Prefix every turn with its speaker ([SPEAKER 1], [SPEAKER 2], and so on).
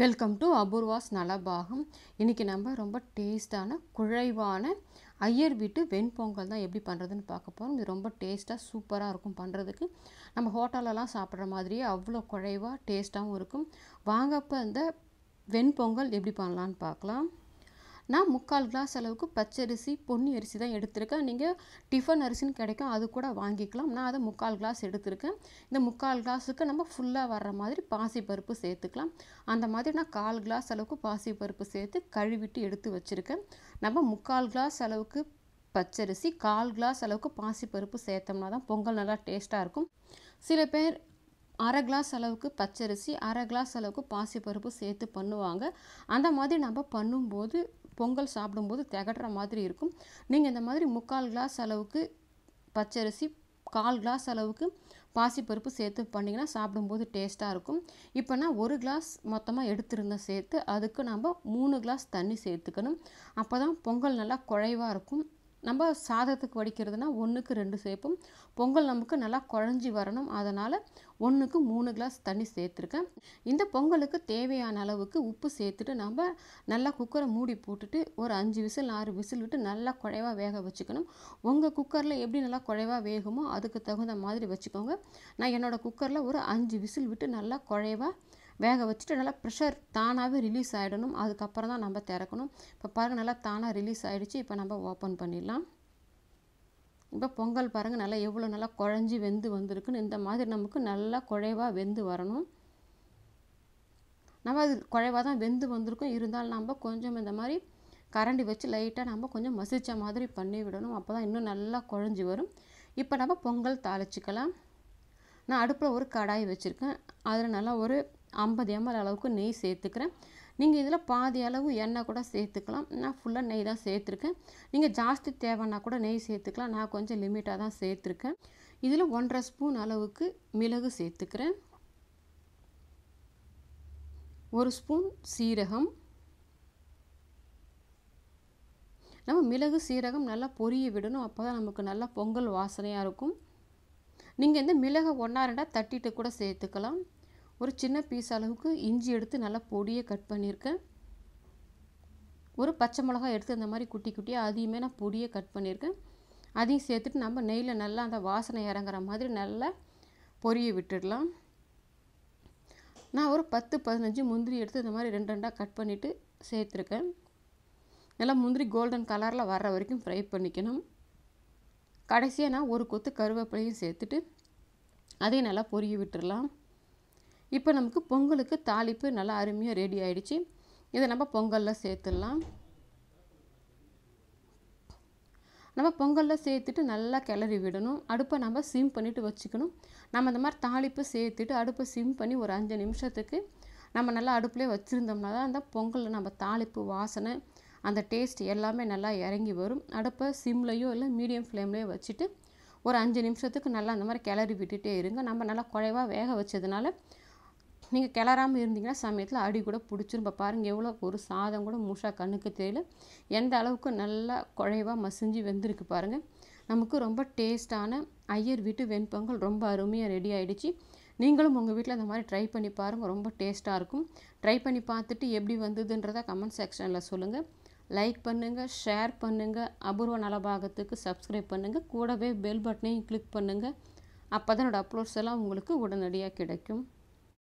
[SPEAKER 1] welcome to Apoorva's நலபாகம் இன்றைக்கி நம்ம ரொம்ப டேஸ்ட்டான குழைவான ஐயர் வீட்டு வெண்பொங்கல் தான் எப்படி பண்ணுறதுன்னு பார்க்க போகிறோம் இது ரொம்ப டேஸ்ட்டாக சூப்பராக இருக்கும் பண்ணுறதுக்கு நம்ம ஹோட்டலெலாம் சாப்பிட்ற மாதிரியே அவ்வளோ குழைவாக டேஸ்ட்டாகவும் இருக்கும் வாங்கப்போ இந்த வெண்பொங்கல் எப்படி பண்ணலான்னு பார்க்கலாம் நான் முக்கால் கிளாஸ் அளவுக்கு பச்சரிசி பொன்னி அரிசி தான் எடுத்திருக்கேன் நீங்கள் டிஃபன் அரிசின்னு கிடைக்கும் அது கூட வாங்கிக்கலாம் நான் அதை முக்கால் கிளாஸ் எடுத்திருக்கேன் இந்த முக்கால் கிளாஸுக்கு நம்ம ஃபுல்லாக வர்ற மாதிரி பாசி பருப்பு சேர்த்துக்கலாம் அந்த மாதிரி நான் கால் கிளாஸ் அளவுக்கு பாசி பருப்பு சேர்த்து கழுவிட்டு எடுத்து வச்சுருக்கேன் நம்ம முக்கால் கிளாஸ் அளவுக்கு பச்சரிசி கால் கிளாஸ் அளவுக்கு பாசிப்பருப்பு சேர்த்தோம்னா தான் பொங்கல் நல்லா டேஸ்ட்டாக இருக்கும் சில பேர் அரை கிளாஸ் அளவுக்கு பச்சரிசி அரை கிளாஸ் அளவுக்கு பாசிப்பருப்பு சேர்த்து பண்ணுவாங்க அந்த மாதிரி நம்ம பண்ணும்போது பொங்கல் சாப்பிடும்போது திகட்டுற மாதிரி இருக்கும் நீங்கள் இந்த மாதிரி முக்கால் கிளாஸ் அளவுக்கு பச்சரிசி கால் கிளாஸ் அளவுக்கு பாசிப்பருப்பு சேர்த்து பண்ணிங்கன்னா சாப்பிடும்போது டேஸ்ட்டாக இருக்கும் இப்போ நான் ஒரு கிளாஸ் மொத்தமாக எடுத்துருந்த சேர்த்து அதுக்கு நம்ம மூணு கிளாஸ் தண்ணி சேர்த்துக்கணும் அப்போ தான் பொங்கல் நல்லா குழைவாக இருக்கும் நம்ம சாதத்துக்கு வடிக்கிறதுனா ஒன்றுக்கு ரெண்டு சேர்ப்போம் பொங்கல் நமக்கு நல்லா குழஞ்சி வரணும் அதனால் ஒன்றுக்கு மூணு கிளாஸ் தண்ணி சேர்த்துருக்கேன் இந்த பொங்கலுக்கு தேவையான அளவுக்கு உப்பு சேர்த்துட்டு நம்ம நல்லா குக்கரை மூடி போட்டுட்டு ஒரு அஞ்சு விசில் ஆறு விசில் விட்டு நல்லா குழைவாக வேக வச்சுக்கணும் உங்கள் குக்கரில் எப்படி நல்லா குழைவாக வேகுமோ அதுக்கு தகுந்த மாதிரி வச்சுக்கோங்க நான் என்னோடய குக்கரில் ஒரு அஞ்சு விசில் விட்டு நல்லா குழைவாக வேக வச்சுட்டு நல்லா ப்ரெஷர் தானாகவே ரிலீஸ் ஆகிடணும் அதுக்கப்புறம் தான் நம்ம திறக்கணும் இப்போ பாருங்கள் நல்லா தானாக ரிலீஸ் ஆகிடுச்சு இப்போ நம்ம ஓப்பன் பண்ணிடலாம் இப்போ பொங்கல் பாருங்கள் நல்லா எவ்வளோ நல்லா குழஞ்சி வெந்து வந்திருக்குன்னு இந்த மாதிரி நமக்கு நல்லா குழைவாக வெந்து வரணும் நம்ம அது குழைவாக தான் வெந்து வந்திருக்கும் இருந்தாலும் நம்ம கொஞ்சம் இந்த மாதிரி கரண்டி வச்சு லைட்டாக நம்ம கொஞ்சம் மசித்த மாதிரி பண்ணி விடணும் அப்போ தான் இன்னும் நல்லா குழஞ்சி வரும் இப்போ நம்ம பொங்கல் தாளிச்சிக்கலாம் நான் அடுப்பில் ஒரு கடாய் வச்சுருக்கேன் அதில் நல்லா ஒரு ஐம்பது எம்எல் அளவுக்கு நெய் சேர்த்துக்கிறேன் நீங்கள் இதில் பாதி அளவு எண்ணெய் கூட சேர்த்துக்கலாம் நான் ஃபுல்லாக நெய் தான் சேர்த்துருக்கேன் நீங்கள் ஜாஸ்தி தேவைன்னா கூட நெய் சேர்த்துக்கலாம் நான் கொஞ்சம் லிமிட்டாக தான் சேர்த்துருக்கேன் இதில் ஒன்றரை ஸ்பூன் அளவுக்கு மிளகு சேர்த்துக்கிறேன் ஒரு ஸ்பூன் சீரகம் நம்ம மிளகு சீரகம் நல்லா பொரிய விடணும் அப்போ தான் நமக்கு நல்லா பொங்கல் வாசனையாக இருக்கும் நீங்கள் இந்த மிளகை ஒன்றா ரெண்டாக தட்டிட்டு கூட சேர்த்துக்கலாம் ஒரு சின்ன பீஸ் அளவுக்கு இஞ்சி எடுத்து நல்லா பொடியை கட் பண்ணியிருக்கேன் ஒரு பச்சை மிளகாய் எடுத்து அந்த மாதிரி குட்டி குட்டியாக அதையுமே நான் பொடியை கட் பண்ணியிருக்கேன் அதையும் சேர்த்துட்டு நம்ம நெய்யில் நல்லா அந்த வாசனை இறங்குற மாதிரி நல்லா பொரிய விட்டுடலாம் நான் ஒரு பத்து பதினஞ்சு முந்திரி எடுத்து இந்த மாதிரி ரெண்டு ரெண்டாக கட் பண்ணிவிட்டு சேர்த்துருக்கேன் நல்லா முந்திரி கோல்டன் கலரில் வர்ற வரைக்கும் ஃப்ரை பண்ணிக்கணும் கடைசியாக நான் ஒரு கொத்து கருவேப்பிலையும் சேர்த்துட்டு அதையும் நல்லா பொரிய விட்டுடலாம் இப்போ நமக்கு பொங்கலுக்கு தாளிப்பு நல்லா அருமையாக ரெடி ஆகிடுச்சு இதை நம்ம பொங்கலில் சேர்த்துடலாம் நம்ம பொங்கலில் சேர்த்துட்டு நல்லா கிளறி விடணும் அடுப்பை நம்ம சிம் பண்ணிவிட்டு வச்சுக்கணும் நம்ம இந்த மாதிரி தாளிப்பு சேர்த்துட்டு அடுப்பை சிம் பண்ணி ஒரு அஞ்சு நிமிஷத்துக்கு நம்ம நல்லா அடுப்புலேயே வச்சுருந்தோம்னா தான் அந்த பொங்கலில் நம்ம தாளிப்பு வாசனை அந்த டேஸ்ட் எல்லாமே நல்லா இறங்கி வரும் அடுப்பை சிம்லேயோ இல்லை மீடியம் ஃப்ளேம்லேயோ வச்சுட்டு ஒரு அஞ்சு நிமிஷத்துக்கு நல்லா அந்த மாதிரி கிளறி விட்டுகிட்டே இருங்க நம்ம நல்லா குழைவாக வேக வச்சதுனால நீங்கள் கிளறாமல் இருந்தீங்கன்னா சமயத்தில் அடி கூட பிடிச்சிரும் இப்போ பாருங்கள் எவ்வளோ ஒரு சாதம் கூட மூஷா கண்ணுக்கு தெரியல எந்த அளவுக்கு நல்லா குழைவாக மசிஞ்சு வெந்திருக்கு பாருங்கள் நமக்கு ரொம்ப டேஸ்டான ஐயர் வீட்டு வெண்பொங்கல் ரொம்ப அருமையாக ரெடி ஆகிடுச்சு நீங்களும் உங்கள் வீட்டில் இந்த மாதிரி ட்ரை பண்ணி பாருங்கள் ரொம்ப டேஸ்ட்டாக இருக்கும் ட்ரை பண்ணி பார்த்துட்டு எப்படி வந்ததுன்றதை கமெண்ட் செக்ஷனில் சொல்லுங்கள் லைக் பண்ணுங்கள் ஷேர் பண்ணுங்கள் அபூர்வ நலபாகத்துக்கு சப்ஸ்கிரைப் பண்ணுங்கள் கூடவே பெல் பட்டனையும் கிளிக் பண்ணுங்கள் அப்போ தான் என்னோடய அப்லோட்ஸ் எல்லாம் உங்களுக்கு உடனடியாக கிடைக்கும்